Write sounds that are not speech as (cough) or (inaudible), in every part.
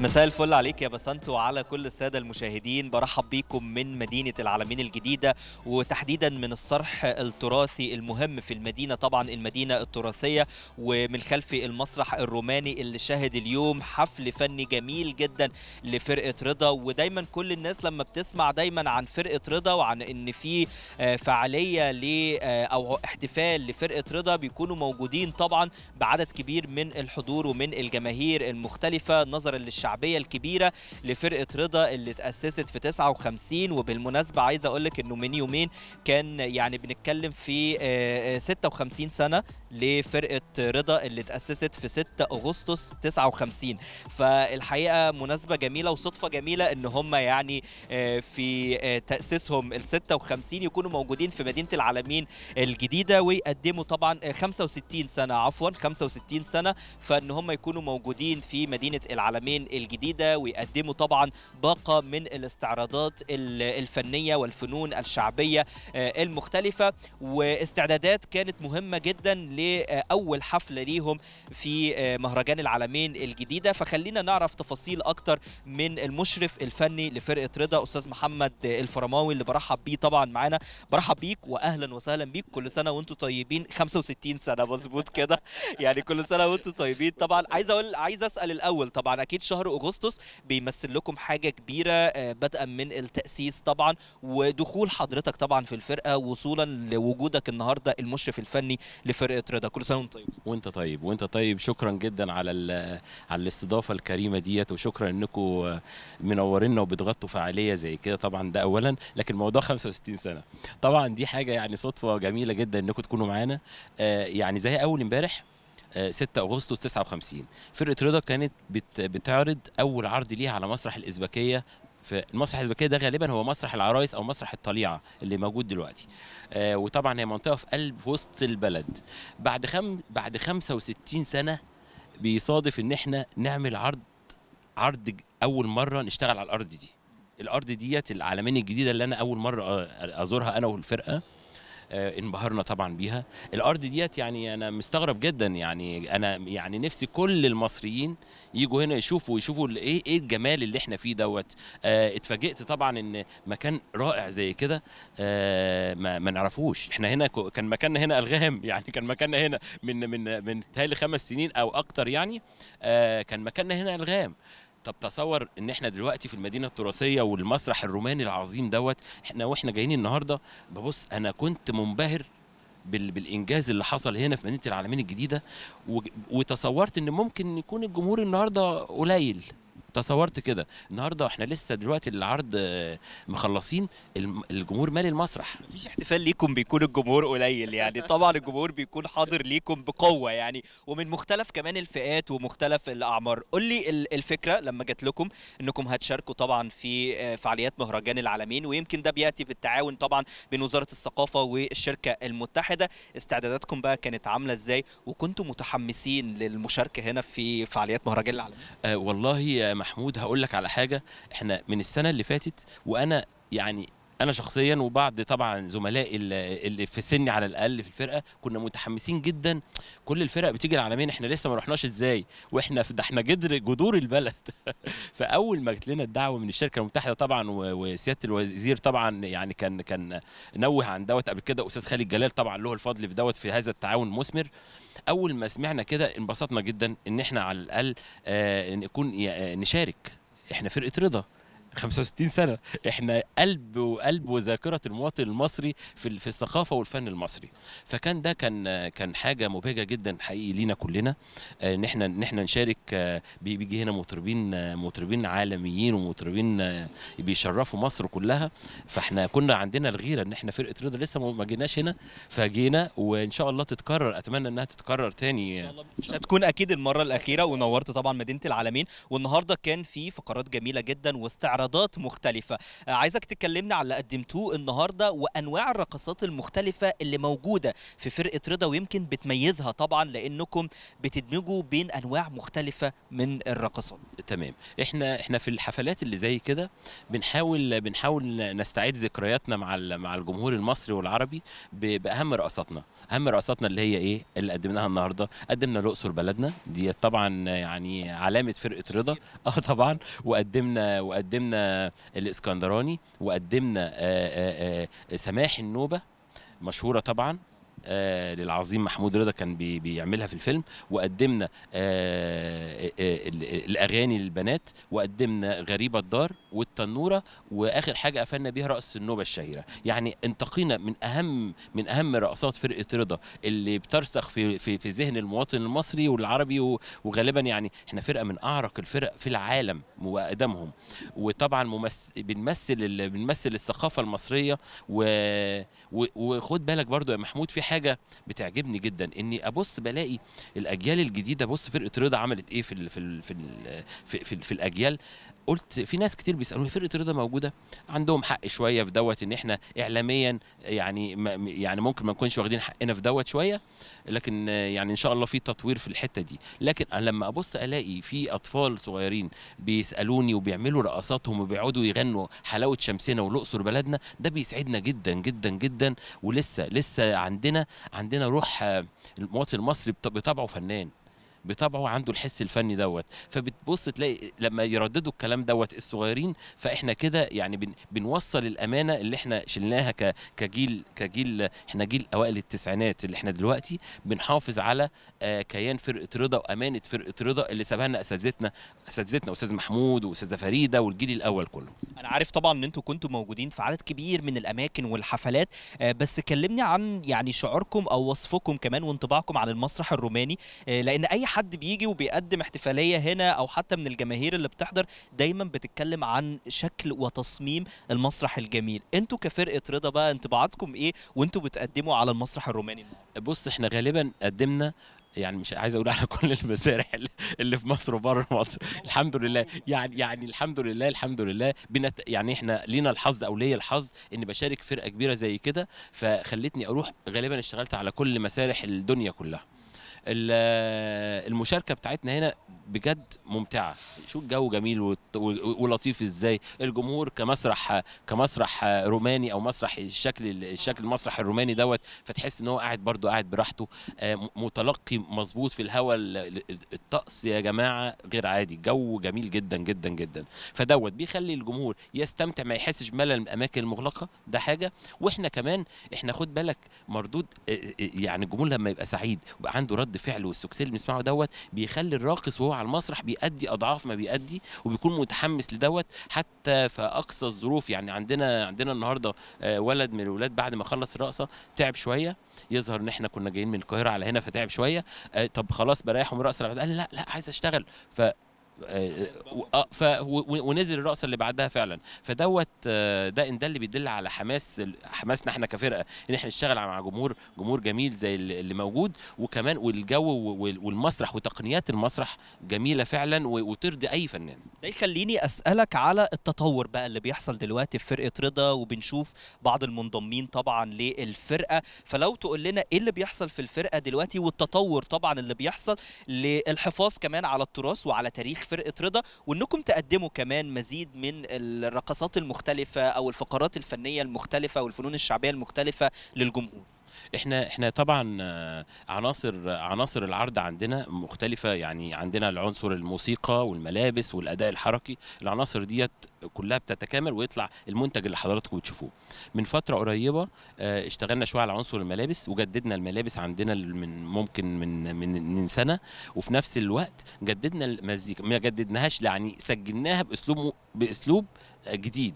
مساء الفل عليك يا بسنت وعلى كل الساده المشاهدين برحب بيكم من مدينه العالمين الجديده وتحديدا من الصرح التراثي المهم في المدينه طبعا المدينه التراثيه ومن خلف المسرح الروماني اللي شهد اليوم حفل فني جميل جدا لفرقه رضا ودايما كل الناس لما بتسمع دايما عن فرقه رضا وعن ان في آه، فعاليه ل آه، او احتفال لفرقه رضا بيكونوا موجودين طبعا بعدد كبير من الحضور ومن الجماهير المختلفه نظرا للشعب الشعبيه الكبيره لفرقه رضا اللي اتاسست في 59 وبالمناسبه عايز اقول لك انه من يومين كان يعني بنتكلم في 56 آه، آه، سنه لفرقه رضا اللي اتاسست في 6 اغسطس 59 فالحقيقه مناسبه جميله وصدفه جميله ان هم يعني آه، في تاسيسهم ال 56 يكونوا موجودين في مدينه العالمين الجديده ويقدموا طبعا 65 سنه عفوا 65 سنه فان هم يكونوا موجودين في مدينه العالمين الجديده ويقدموا طبعا باقه من الاستعراضات الفنيه والفنون الشعبيه آه، المختلفه واستعدادات كانت مهمه جدا لاول حفله ليهم في آه، مهرجان العالمين الجديده فخلينا نعرف تفاصيل اكتر من المشرف الفني لفرقه رضا استاذ محمد الفرماوي اللي برحب بيه طبعا معانا برحب بيك واهلا وسهلا بيك كل سنه وانتم طيبين 65 سنه مظبوط كده يعني كل سنه وانتم طيبين طبعا عايز اقول عايز اسال الاول طبعا اكيد شهر اغسطس بيمثل لكم حاجه كبيره آه، بدءا من التاسيس طبعا ودخول حضرتك طبعا في الفرقه وصولا لوجودك النهارده المشرف الفني لفرقه رضا كل سنه وانت طيب وانت طيب وانت طيب شكرا جدا على على الاستضافه الكريمه ديت وشكرا انكم منورينا وبتغطوا فعاليه زي كده طبعا ده اولا لكن موضوع 65 (laughs) سنه طبعا دي حاجه يعني صدفه جميله جدا انكم تكونوا معانا آه، يعني زي اول امبارح 6 آه، اغسطس 59 فرقه رضا كانت بتعرض اول عرض ليها على مسرح الازبكيه في المسرح الازبكيه ده غالبا هو مسرح العرايس او مسرح الطليعه اللي موجود دلوقتي آه، وطبعا هي منطقه في قلب وسط البلد بعد خم بعد 65 سنه بيصادف ان احنا نعمل عرض عرض اول مره نشتغل على الارض دي الارض ديت العالمين الجديده اللي انا اول مره ازورها انا والفرقه آه، انبهرنا طبعا بيها الارض ديت يعني انا مستغرب جدا يعني انا يعني نفسي كل المصريين يجوا هنا يشوفوا يشوفوا ايه ايه الجمال اللي احنا فيه دوت اه اتفاجئت طبعا ان مكان رائع زي كده اه ما, ما نعرفوش احنا هنا كان مكاننا هنا الغام (laughs) يعني كان مكاننا هنا من من من خمس سنين او اكتر يعني اه كان مكاننا هنا الغام طب تصور ان احنا دلوقتي في المدينه التراثيه والمسرح الروماني العظيم دوت احنا واحنا جايين النهارده ببص انا كنت منبهر بالانجاز اللي حصل هنا في مدينه العالمين الجديده وتصورت ان ممكن يكون الجمهور النهارده قليل تصورت كده النهارده احنا لسه دلوقتي العرض آه، مخلصين الجمهور مالي المسرح مفيش احتفال ليكم بيكون الجمهور قليل يعني (laughs) طبعا الجمهور بيكون حاضر ليكم بقوه يعني ومن مختلف كمان الفئات ومختلف الاعمار قول لي الفكره لما جات لكم انكم هتشاركوا طبعا في آه، فعاليات مهرجان العالمين ويمكن ده بياتي بالتعاون طبعا بين وزاره الثقافه والشركه المتحده استعداداتكم بقى كانت عامله ازاي وكنتم متحمسين للمشاركه هنا في فعاليات مهرجان العالمين أه والله محمود هقول لك على حاجه احنا من السنه اللي فاتت وانا يعني انا شخصيا وبعد طبعا زملائي اللي في سني على الاقل في الفرقه كنا متحمسين جدا كل الفرق بتيجي العالمين احنا لسه ما رحناش ازاي واحنا في ده احنا جدر جذور البلد (laughs) فاول ما جت لنا الدعوه من الشركه المتحده طبعا وسياده الوزير طبعا يعني كان كان نوه عن دوت قبل كده استاذ خالد جلال طبعا له الفضل في دوت في هذا التعاون المثمر اول ما سمعنا كده انبسطنا جدا ان احنا على الاقل آه، نكون نشارك احنا فرقه رضا 65 سنه احنا قلب وقلب وذاكره المواطن المصري في في الثقافه والفن المصري فكان ده كان كان حاجه مبهجه جدا حقيقي لينا كلنا آه، ان احنا ان احنا نشارك آه، بيجي هنا مطربين آه، مطربين عالميين ومطربين بيشرفوا مصر كلها فاحنا كنا عندنا الغيره ان احنا فرقه رضا لسه ما جيناش هنا فجينا وان شاء الله تتكرر اتمنى انها تتكرر تاني ان شاء الله هتكون اكيد المره الاخيره ونورت طبعا مدينه العالمين والنهارده كان في فقرات جميله جدا واستعراض عرضات مختلفة آه، عايزك تكلمنا على اللي قدمتوه النهاردة وأنواع الرقصات المختلفة اللي موجودة في فرقة رضا ويمكن بتميزها طبعا لأنكم بتدمجوا بين أنواع مختلفة من الرقصات تمام احنا احنا في الحفلات اللي زي كده بنحاول بنحاول نستعيد ذكرياتنا مع مع الجمهور المصري والعربي باهم رقصاتنا اهم رقصاتنا اللي هي ايه اللي قدمناها النهارده قدمنا الاقصر بلدنا دي طبعا يعني علامه فرقه رضا اه طبعا وقدمنا وقدمنا قدمنا الاسكندراني وقدمنا آه، آه، آه، سماح النوبه مشهوره طبعا آه للعظيم محمود رضا كان بي بيعملها في الفيلم وقدمنا آه آه الاغاني للبنات وقدمنا غريبه الدار والتنوره واخر حاجه قفلنا بيها رقص النوبه الشهيره يعني انتقينا من اهم من اهم رقصات فرقه رضا اللي بترسخ في في, في ذهن المواطن المصري والعربي وغالبا يعني احنا فرقه من اعرق الفرق في العالم واقدمهم وطبعا بنمثل بنمثل الثقافه المصريه و وخد بالك برضو يا محمود في حاجه بتعجبني جدا اني ابص بلاقي الاجيال الجديده بص فرقه رضا عملت ايه في الـ في الـ في, الـ في, في, في الاجيال قلت في ناس كتير بيسالوني فرقه رضا موجوده عندهم حق شويه في دوت ان احنا اعلاميا يعني يعني ممكن ما نكونش واخدين حقنا في دوت شويه لكن يعني ان شاء الله في تطوير في الحته دي لكن لما ابص الاقي في اطفال صغيرين بيسالوني وبيعملوا رقصاتهم وبيقعدوا يغنوا حلاوه شمسنا والاقصر بلدنا ده بيسعدنا جدا جدا جدا ولسه لسه عندنا عندنا روح المواطن المصري بطبعه فنان بطبعه عنده الحس الفني دوت فبتبص تلاقي لما يرددوا الكلام دوت الصغيرين فاحنا كده يعني بن بنوصل الامانه اللي احنا شلناها كجيل كجيل احنا جيل اوائل التسعينات اللي احنا دلوقتي بنحافظ على آه، كيان فرقه رضا وامانه فرقه رضا اللي سابها لنا اساتذتنا اساتذتنا استاذ محمود واستاذه فريده والجيل الاول كله انا عارف طبعا ان انتوا كنتوا موجودين في عدد كبير من الاماكن والحفلات آه، بس كلمني عن يعني شعوركم او وصفكم كمان وانطباعكم عن المسرح الروماني آه، لان اي حد بيجي وبيقدم احتفاليه هنا او حتى من الجماهير اللي بتحضر دايما بتتكلم عن شكل وتصميم المسرح الجميل انتوا كفرقه رضا بقى انطباعاتكم ايه وانتوا بتقدموا على المسرح الروماني بص احنا غالبا قدمنا يعني مش عايز اقول على (laughs) كل المسارح اللي في مصر وبره مصر الحمد لله يعني يعني الحمد لله الحمد لله بنت يعني احنا لينا الحظ او ليا الحظ ان بشارك فرقه كبيره زي كده فخلتني اروح غالبا اشتغلت على كل مسارح الدنيا كلها المشاركه بتاعتنا هنا بجد ممتعه شو الجو جميل ولطيف ازاي الجمهور كمسرح كمسرح روماني او مسرح الشكل الشكل المسرح الروماني دوت فتحس ان هو قاعد برضو قاعد براحته آه، متلقي مظبوط في الهواء الطقس يا جماعه غير عادي جو جميل جدا جدا جدا فدوت بيخلي الجمهور يستمتع ما يحسش بملل الاماكن المغلقه ده حاجه واحنا كمان احنا خد بالك مردود آه، آه، يعني الجمهور لما يبقى سعيد ويبقى عنده رد رد فعله والسكسيل اللي بنسمعه دوت بيخلي الراقص وهو على المسرح بيأدي اضعاف ما بيأدي وبيكون متحمس لدوت حتى في اقصى الظروف يعني عندنا عندنا النهارده آه، ولد من الاولاد بعد ما خلص الرقصه تعب شويه يظهر ان احنا كنا جايين من القاهره على هنا فتعب شويه آه، طب خلاص بريحه من الرقصه قال لا لا عايز اشتغل ف آه، ف ونزل الرقصه اللي بعدها فعلا فدوت آه، ده ان ده اللي بيدل على حماس حماسنا احنا كفرقه ان احنا نشتغل مع جمهور جمهور جميل زي اللي موجود وكمان والجو والمسرح وتقنيات المسرح جميله فعلا وترضي اي فنان ده يخليني اسالك على التطور بقى اللي بيحصل دلوقتي في فرقه رضا وبنشوف بعض المنضمين طبعا للفرقه فلو تقول لنا ايه اللي بيحصل في الفرقه دلوقتي والتطور طبعا اللي بيحصل للحفاظ كمان على التراث وعلى تاريخ فرقه رضا وانكم تقدموا كمان مزيد من الرقصات المختلفه او الفقرات الفنيه المختلفه والفنون الشعبيه المختلفه للجمهور احنا احنا طبعا آه، عناصر عناصر العرض عندنا مختلفه يعني عندنا العنصر الموسيقى والملابس والاداء الحركي العناصر ديت كلها بتتكامل ويطلع المنتج اللي حضراتكم بتشوفوه من فتره قريبه آه، اشتغلنا شويه على عنصر الملابس وجددنا الملابس عندنا من ممكن من من من سنه وفي نفس الوقت جددنا المزيكا ما جددناهاش يعني سجلناها باسلوب باسلوب جديد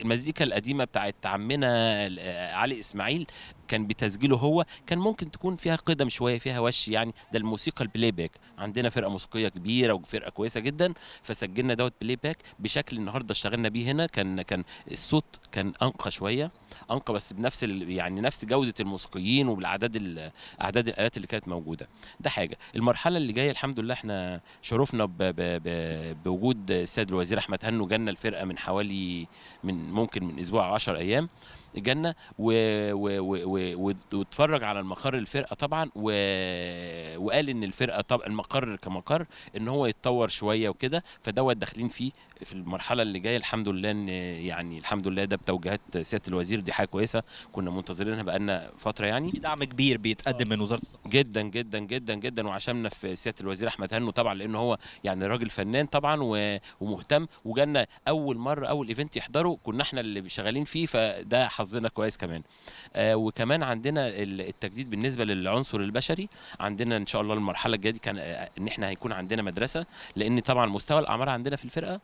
المزيكا القديمه بتاعت عمنا علي اسماعيل كان بتسجيله هو كان ممكن تكون فيها قدم شويه فيها وش يعني ده الموسيقى البلاي باك عندنا فرقه موسيقيه كبيره وفرقه كويسه جدا فسجلنا دوت بلاي باك بشكل النهارده اشتغلنا بيه هنا كان كان الصوت كان انقى شويه انقى بس بنفس يعني نفس جوده الموسيقيين وبالاعداد اعداد الالات اللي كانت موجوده ده حاجه المرحله اللي جايه الحمد لله احنا شرفنا ب ب ب بوجود السيد الوزير احمد هنو جالنا الفرقه من حوالي من ممكن من اسبوع 10 ايام جنة و... و... و... و... واتفرج على المقر الفرقه طبعا و... وقال ان الفرقه طب المقر كمقر ان هو يتطور شويه وكده فدوت داخلين فيه في المرحله اللي جايه الحمد لله ان يعني الحمد لله ده بتوجيهات سياده الوزير دي حاجه كويسه كنا منتظرينها بقالنا فتره يعني في دعم كبير بيتقدم من وزاره الثقافه جدا جدا جدا جدا وعشمنا في سياده الوزير احمد هنو طبعا لان هو يعني راجل فنان طبعا ومهتم وجالنا اول مره اول ايفنت يحضره كنا احنا اللي شغالين فيه فده حظنا كويس كمان آه وكمان عندنا التجديد بالنسبه للعنصر البشري عندنا ان شاء الله المرحله الجايه دي كان آه، ان احنا هيكون عندنا مدرسه لان طبعا مستوى الاعمار عندنا في الفرقه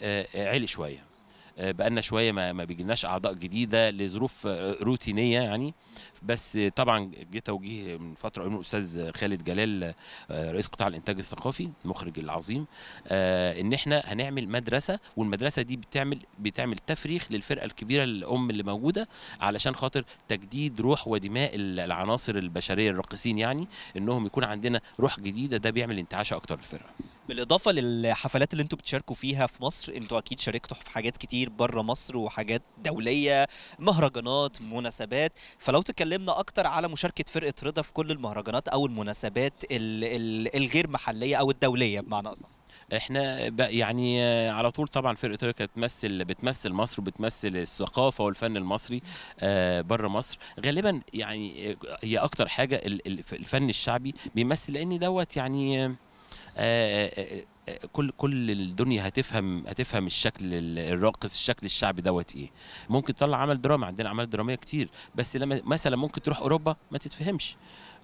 آه عالي شويه آه، بقالنا شويه ما, ما بيجيلناش اعضاء جديده لظروف آه، روتينيه يعني بس طبعا جه توجيه من فتره من الاستاذ خالد جلال آه، رئيس قطاع الانتاج الثقافي المخرج العظيم ان احنا هنعمل مدرسه والمدرسه دي بتعمل بتعمل تفريخ للفرقه الكبيره الام اللي موجوده علشان خاطر تجديد روح ودماء العناصر البشريه الراقصين يعني انهم يكون عندنا روح جديده ده بيعمل انتعاش اكتر للفرقه بالاضافه للحفلات اللي انتوا بتشاركوا فيها في مصر انتوا اكيد شاركتوا في حاجات كتير بره مصر وحاجات دوليه مهرجانات مناسبات فلو تكلمنا اكتر على مشاركه فرقه رضا في كل المهرجانات او المناسبات الغير محليه او الدوليه بمعنى اصح احنا يعني على طول طبعا فرقه تركيا بتمثل بتمثل مصر وبتمثل الثقافه والفن المصري آه، بره مصر غالبا يعني هي اكتر حاجه الفن الشعبي بيمثل لان دوت يعني آه، آه، آه، كل كل الدنيا هتفهم هتفهم الشكل الراقص الشكل الشعبي دوت ايه ممكن تطلع عمل دراما عندنا اعمال دراميه كتير بس لما مثلا ممكن تروح اوروبا ما تتفهمش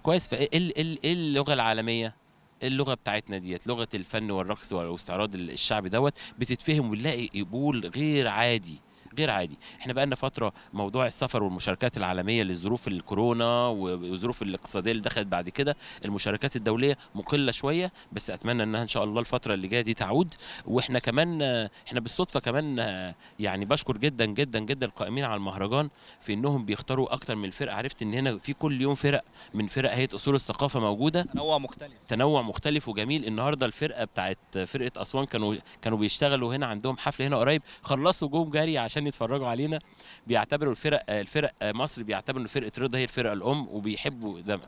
كويس فايه إيه اللغه العالميه إيه اللغه بتاعتنا ديت لغه الفن والرقص والاستعراض الشعبي دوت بتتفهم ونلاقي قبول غير عادي غير عادي احنا بقى لنا فتره موضوع السفر والمشاركات العالميه لظروف الكورونا والظروف الاقتصاديه اللي دخلت بعد كده المشاركات الدوليه مقله شويه بس اتمنى انها ان شاء الله الفتره اللي جايه دي تعود واحنا كمان احنا بالصدفه كمان يعني بشكر جدا جدا جدا القائمين على المهرجان في انهم بيختاروا اكتر من فرقه عرفت ان هنا في كل يوم فرق من فرق هيئه اصول الثقافه موجوده تنوع مختلف تنوع مختلف وجميل النهارده الفرقه بتاعت فرقه اسوان كانوا كانوا بيشتغلوا هنا عندهم حفله هنا قريب خلصوا جوم جري عشان عشان يتفرجوا علينا بيعتبروا الفرق الفرق مصر بيعتبروا ان فرقه رضا هي الفرقه الام وبيحبوا ده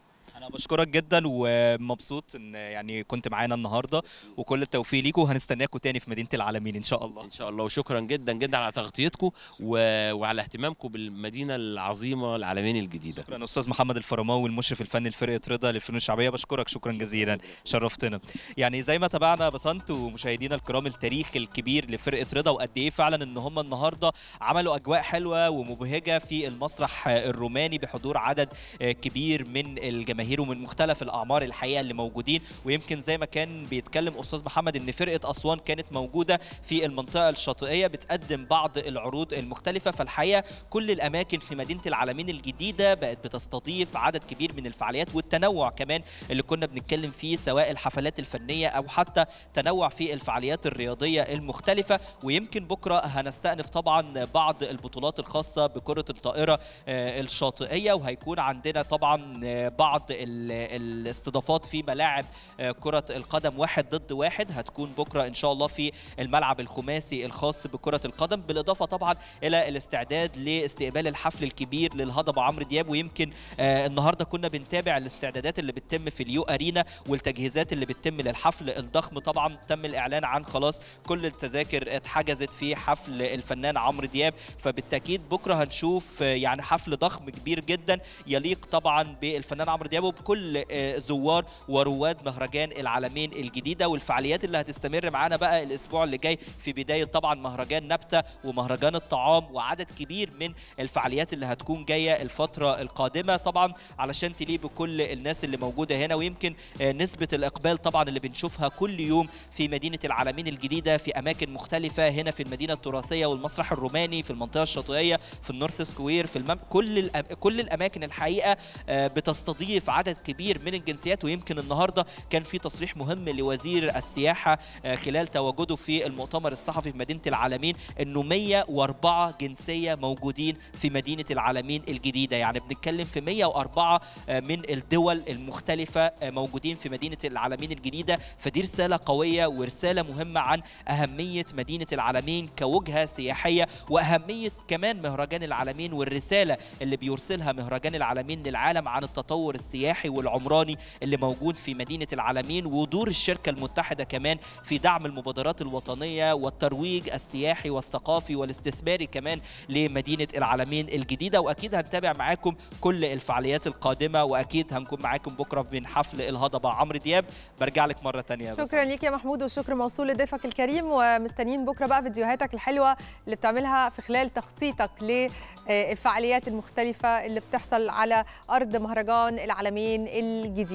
انا بشكرك جدا ومبسوط ان يعني كنت معانا النهارده وكل التوفيق ليكم وهنستناكم تاني في مدينه العالمين ان شاء الله ان شاء الله وشكرا جدا جدا على تغطيتكم وعلى اهتمامكم بالمدينه العظيمه العالمين الجديده شكرا استاذ محمد الفرماوي المشرف الفني لفرقه رضا للفنون الشعبيه بشكرك شكرا جزيلا شرفتنا يعني زي ما تابعنا بسنت ومشاهدينا الكرام التاريخ الكبير لفرقه رضا وقد ايه فعلا ان هم النهارده عملوا اجواء حلوه ومبهجه في المسرح الروماني بحضور عدد كبير من الجماهير الجماهير ومن مختلف الاعمار الحقيقه اللي موجودين ويمكن زي ما كان بيتكلم استاذ محمد ان فرقه اسوان كانت موجوده في المنطقه الشاطئيه بتقدم بعض العروض المختلفه فالحقيقه كل الاماكن في مدينه العالمين الجديده بقت بتستضيف عدد كبير من الفعاليات والتنوع كمان اللي كنا بنتكلم فيه سواء الحفلات الفنيه او حتى تنوع في الفعاليات الرياضيه المختلفه ويمكن بكره هنستأنف طبعا بعض البطولات الخاصه بكره الطائره آه، الشاطئيه وهيكون عندنا طبعا آه، بعض الاستضافات في ملاعب آه, كرة القدم واحد ضد واحد هتكون بكرة إن شاء الله في الملعب الخماسي الخاص بكرة القدم بالإضافة طبعا إلى الاستعداد لاستقبال الحفل الكبير للهضبة عمرو دياب ويمكن آه, النهاردة كنا بنتابع الاستعدادات اللي بتتم في اليو أرينا والتجهيزات اللي بتتم للحفل الضخم طبعا تم الإعلان عن خلاص كل التذاكر اتحجزت في حفل الفنان عمرو دياب فبالتأكيد بكرة هنشوف آه, يعني حفل ضخم كبير جدا يليق طبعا بالفنان عمرو دياب قلوب كل آه، زوار ورواد مهرجان العالمين الجديده والفعاليات اللي هتستمر معانا بقى الاسبوع اللي جاي في بدايه طبعا مهرجان نبته ومهرجان الطعام وعدد كبير من الفعاليات اللي هتكون جايه الفتره القادمه طبعا علشان تليق بكل الناس اللي موجوده هنا ويمكن آه، نسبه الاقبال طبعا اللي بنشوفها كل يوم في مدينه العالمين الجديده في اماكن مختلفه هنا في المدينه التراثيه والمسرح الروماني في المنطقه الشاطئيه في النورث سكوير في المم... كل الأم... كل الاماكن الحقيقه آه، بتستضيف عدد كبير من الجنسيات ويمكن النهارده كان في تصريح مهم لوزير السياحه آه، خلال تواجده في المؤتمر الصحفي في مدينه العالمين انه 104 جنسيه موجودين في مدينه العالمين الجديده يعني بنتكلم في 104 آه، من الدول المختلفه آه، موجودين في مدينه العالمين الجديده فدي رساله قويه ورساله مهمه عن اهميه مدينه العالمين كوجهه سياحيه واهميه كمان مهرجان العالمين والرساله اللي بيرسلها مهرجان العالمين للعالم عن التطور السياحي السياحي والعمراني اللي موجود في مدينه العالمين ودور الشركه المتحده كمان في دعم المبادرات الوطنيه والترويج السياحي والثقافي والاستثماري كمان لمدينه العالمين الجديده واكيد هنتابع معاكم كل الفعاليات القادمه واكيد هنكون معاكم بكره من حفل الهضبه عمرو دياب برجع لك مره ثانيه شكرا ليك يا محمود وشكر موصول لضيفك الكريم ومستنيين بكره بقى فيديوهاتك الحلوه اللي بتعملها في خلال تخطيطك للفعاليات المختلفه اللي بتحصل على ارض مهرجان العالمين العالمين الجديد